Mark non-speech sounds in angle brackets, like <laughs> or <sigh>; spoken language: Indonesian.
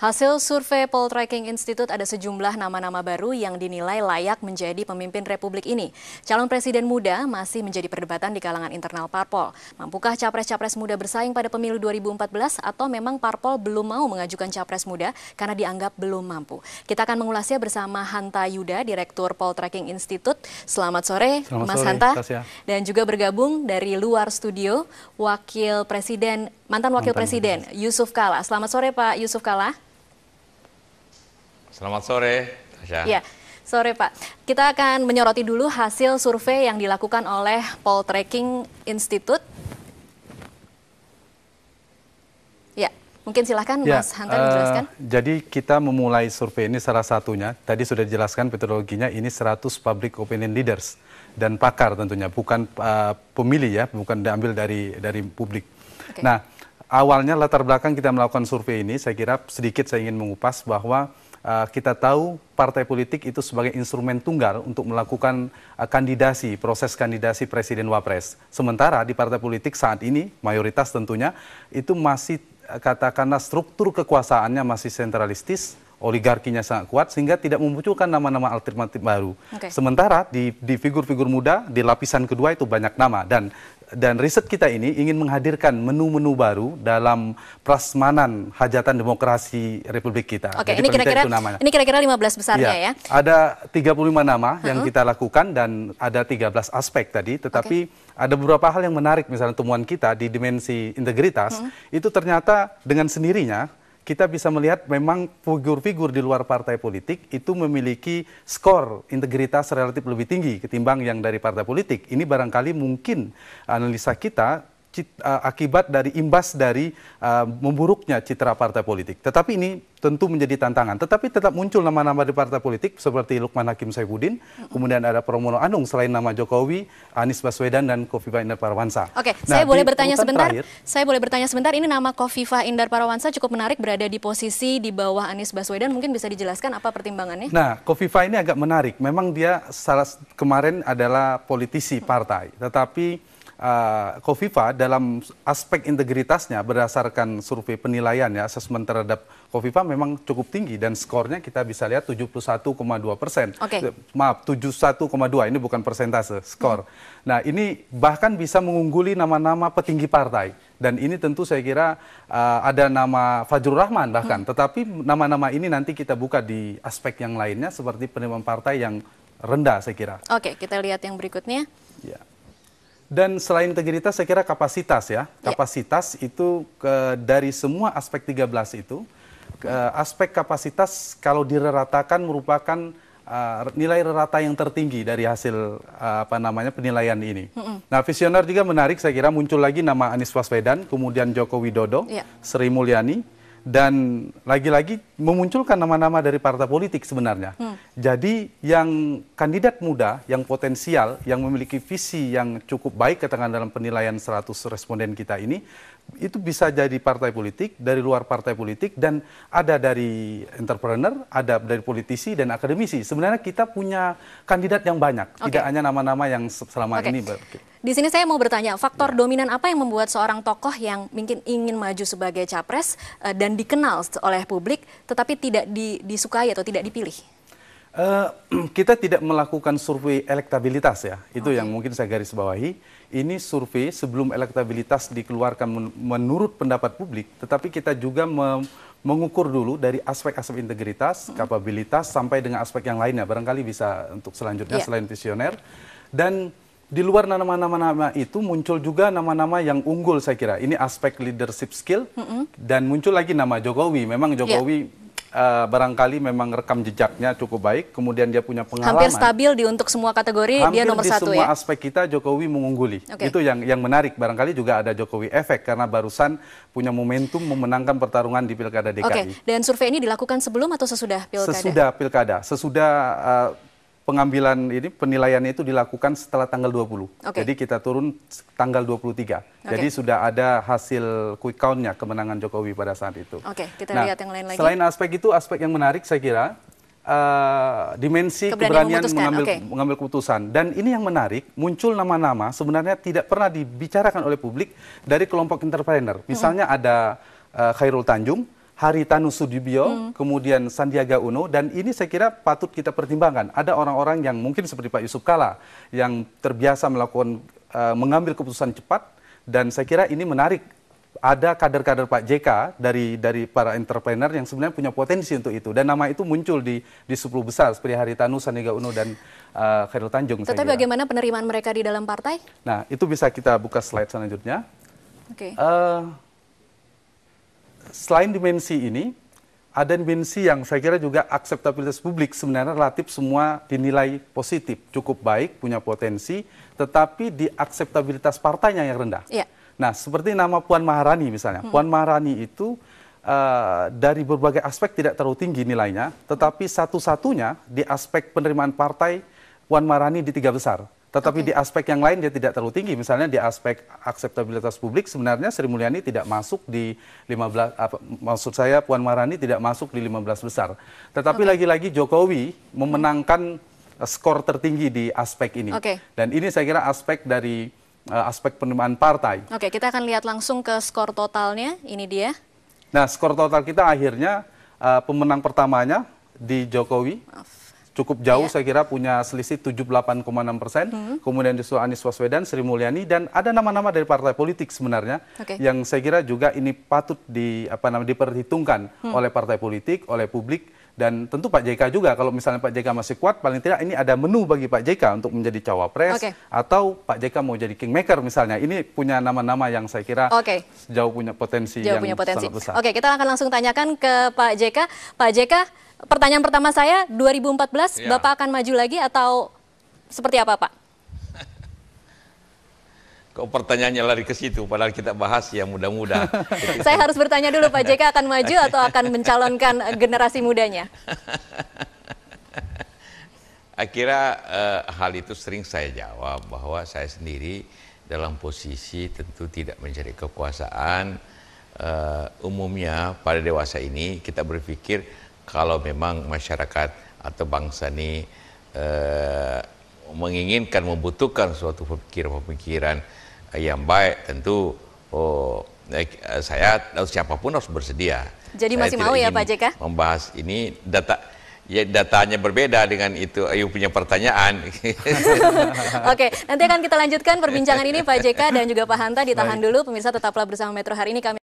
Hasil survei Poll Tracking Institute ada sejumlah nama-nama baru yang dinilai layak menjadi pemimpin Republik ini. Calon presiden muda masih menjadi perdebatan di kalangan internal parpol. Mampukah capres-capres muda bersaing pada pemilu 2014 atau memang parpol belum mau mengajukan capres muda karena dianggap belum mampu? Kita akan mengulasnya bersama Hanta Yuda, Direktur Poll Tracking Institute. Selamat sore, Selamat Mas sore, Hanta. Kasih. Dan juga bergabung dari luar studio Wakil Presiden mantan Wakil mantan Presiden Yusuf Kala. Selamat sore Pak Yusuf Kala. Selamat sore, Tasha. Ya. Sore Pak, kita akan menyoroti dulu hasil survei yang dilakukan oleh Tracking Institute. Ya, mungkin silahkan ya, Mas Hanta uh, Jadi kita memulai survei ini salah satunya, tadi sudah dijelaskan metodologinya ini 100 public opinion leaders dan pakar tentunya, bukan uh, pemilih ya, bukan diambil dari dari publik. Okay. Nah, awalnya latar belakang kita melakukan survei ini, saya kira sedikit saya ingin mengupas bahwa Eh, kita tahu partai politik itu sebagai instrumen tunggal untuk melakukan eh, kandidasi, proses kandidasi presiden wapres. Sementara di partai politik saat ini mayoritas tentunya itu masih eh, katakanlah struktur kekuasaannya masih sentralistis, oligarkinya sangat kuat sehingga tidak memunculkan nama-nama alternatif baru. Okay. Sementara di figur-figur muda di lapisan kedua itu banyak nama dan dan riset kita ini ingin menghadirkan menu-menu baru dalam prasmanan hajatan demokrasi Republik kita. Oke, Jadi ini kira-kira ini kira-kira 15 besarnya ya. ya. Ada 35 nama uh -huh. yang uh-huh. kita lakukan dan ada 13 aspek tadi, tetapi okay. ada beberapa hal yang menarik misalnya temuan kita di dimensi integritas uh -huh. itu ternyata dengan sendirinya kita bisa melihat memang figur-figur di luar partai politik itu memiliki skor integritas relatif lebih tinggi ketimbang yang dari partai politik. Ini barangkali mungkin analisa kita Eh, akibat dari imbas dari uh, memburuknya citra partai politik. Tetapi ini tentu menjadi tantangan. Tetapi tetap muncul nama-nama di partai politik seperti Lukman Hakim Saifuddin, kemudian ada Pramono Anung selain nama Jokowi, Anies Baswedan dan Kofifa Indar Parawansa. Oke, nah, saya boleh bertanya sebentar. Terakhir, saya boleh bertanya sebentar. Ini nama Kofifa Indar Parawansa cukup menarik berada di posisi di bawah Anies Baswedan. Mungkin bisa dijelaskan apa pertimbangannya? Nah, Kofifa ini agak menarik. Memang dia salah kemarin adalah politisi partai, tetapi uh, Kofifa dalam aspek integritasnya berdasarkan survei penilaian ya asesmen terhadap Kofifa memang cukup tinggi dan skornya kita bisa lihat 71,2 persen. Okay. Maaf 71,2 ini bukan persentase skor. Hmm. Nah ini bahkan bisa mengungguli nama-nama petinggi partai dan ini tentu saya kira uh, ada nama Fajrul Rahman bahkan. Hmm. Tetapi nama-nama ini nanti kita buka di aspek yang lainnya seperti penerimaan partai yang rendah saya kira. Oke kita lihat yang berikutnya. Ya. Dan selain integritas, saya kira kapasitas ya. ya. Kapasitas yeah. itu ke, dari semua aspek 13 itu, ke, aspek kapasitas kalau direratakan merupakan uh, nilai rata yang tertinggi dari hasil uh, apa namanya penilaian ini. Mm -hmm. Nah, visioner juga menarik, saya kira muncul lagi nama Anies Baswedan, kemudian Joko Widodo, yeah. Sri Mulyani, dan lagi-lagi memunculkan nama-nama dari partai politik sebenarnya. Hmm. Jadi yang kandidat muda yang potensial yang memiliki visi yang cukup baik katakan dalam penilaian 100 responden kita ini itu bisa jadi partai politik, dari luar partai politik, dan ada dari entrepreneur, ada dari politisi dan akademisi. Sebenarnya kita punya kandidat yang banyak, okay. tidak hanya nama-nama yang selama okay. ini. Di sini saya mau bertanya, faktor ya. dominan apa yang membuat seorang tokoh yang mungkin ingin maju sebagai capres eh, dan dikenal oleh publik, tetapi tidak disukai atau tidak dipilih? Uh, <clears throat> kita tidak melakukan survei elektabilitas ya, itu okay. yang mungkin saya garis bawahi. Ini survei sebelum elektabilitas dikeluarkan menurut pendapat publik, tetapi kita juga mengukur dulu dari aspek-aspek integritas, -hmm. kapabilitas, sampai dengan aspek yang lainnya. Barangkali bisa untuk selanjutnya yeah. selain visioner. Dan di luar nama-nama itu muncul juga nama-nama yang unggul saya kira. Ini aspek leadership skill mm dan muncul lagi nama Jokowi. Memang iya. Jokowi yeah uh, barangkali memang rekam jejaknya cukup baik, kemudian dia punya pengalaman. Hampir stabil di untuk semua kategori Hampir dia nomor di satu semua ya. semua aspek kita Jokowi mengungguli. Okay. Itu yang yang menarik. Barangkali juga ada Jokowi efek karena barusan punya momentum memenangkan pertarungan di Pilkada DKI. Oke. Okay. Dan survei ini dilakukan sebelum atau sesudah Pilkada? Sesudah Pilkada, sesudah uh, pengambilan ini penilaiannya itu dilakukan setelah tanggal 20. Okay. Jadi kita turun tanggal 23. Okay. Jadi sudah ada hasil quick count-nya kemenangan Jokowi pada saat itu. Oke, okay, kita nah, lihat yang lain lagi. Selain aspek itu, aspek yang menarik saya kira uh, dimensi keberanian, keberanian mengambil okay. mengambil keputusan. Dan ini yang menarik, muncul nama-nama sebenarnya tidak pernah dibicarakan oleh publik dari kelompok entrepreneur. Misalnya mm -hmm. ada uh, Khairul Tanjung Haritanu Sudibyo, hmm. kemudian Sandiaga Uno, dan ini saya kira patut kita pertimbangkan. Ada orang-orang yang mungkin seperti Pak Yusuf Kala, yang terbiasa melakukan uh, mengambil keputusan cepat, dan saya kira ini menarik. Ada kader-kader Pak JK dari dari para entrepreneur yang sebenarnya punya potensi untuk itu, dan nama itu muncul di di 10 besar seperti Hari Tanu, Sandiaga Uno, dan uh, Khairul Tanjung. Tetapi bagaimana penerimaan mereka di dalam partai? Nah, itu bisa kita buka slide selanjutnya. Oke. Okay. Uh, eh, selain dimensi ini, ada dimensi yang saya kira juga akseptabilitas publik sebenarnya relatif semua dinilai positif, cukup baik, punya potensi, tetapi di akseptabilitas partainya yang rendah. Ya. Nah, seperti nama Puan Maharani misalnya. Hmm. Puan Maharani itu Uh, dari berbagai aspek tidak terlalu tinggi nilainya, tetapi satu-satunya di aspek penerimaan partai Puan Maharani di tiga besar. Tetapi okay. di aspek yang lain dia tidak terlalu tinggi. Misalnya di aspek akseptabilitas publik sebenarnya Sri Mulyani tidak masuk di 15 apa, maksud saya Puan Maharani tidak masuk di 15 besar. Tetapi lagi-lagi okay. Jokowi memenangkan skor tertinggi di aspek ini. Okay. Dan ini saya kira aspek dari uh, aspek penerimaan partai. Oke, okay, kita akan lihat langsung ke skor totalnya. Ini dia. Nah, skor total kita akhirnya uh, pemenang pertamanya di Jokowi. Maaf cukup jauh yeah. saya kira punya selisih 78,6 persen. Hmm. Kemudian disusul Anies Waswedan, Sri Mulyani dan ada nama-nama dari partai politik sebenarnya okay. yang saya kira juga ini patut di apa namanya diperhitungkan hmm. oleh partai politik, oleh publik dan tentu Pak JK juga kalau misalnya Pak JK masih kuat paling tidak ini ada menu bagi Pak JK untuk menjadi cawapres okay. atau Pak JK mau jadi kingmaker misalnya ini punya nama-nama yang saya kira okay. jauh punya potensi jauh yang punya potensi. sangat besar. Oke okay, kita akan langsung tanyakan ke Pak JK. Pak JK pertanyaan pertama saya 2014 ya. Bapak akan maju lagi atau seperti apa Pak? <laughs> Kok pertanyaannya lari ke situ padahal kita bahas ya mudah mudah <laughs> saya harus bertanya dulu Pak JK akan maju <laughs> atau akan mencalonkan eh, generasi mudanya? Akhirnya eh, hal itu sering saya jawab bahwa saya sendiri dalam posisi tentu tidak mencari kekuasaan. Uh, umumnya pada dewasa ini kita berpikir kalau memang masyarakat atau bangsa ini eh, menginginkan membutuhkan suatu pemikiran-pemikiran yang baik tentu oh eh, saya siapapun harus bersedia. Jadi saya masih mau ya Pak JK? Membahas ini data ya datanya berbeda dengan itu eh, Ayu punya pertanyaan. <laughs> Oke, nanti akan kita lanjutkan perbincangan ini Pak JK dan juga Pak Hanta ditahan Baik. dulu pemirsa tetaplah bersama Metro hari ini kami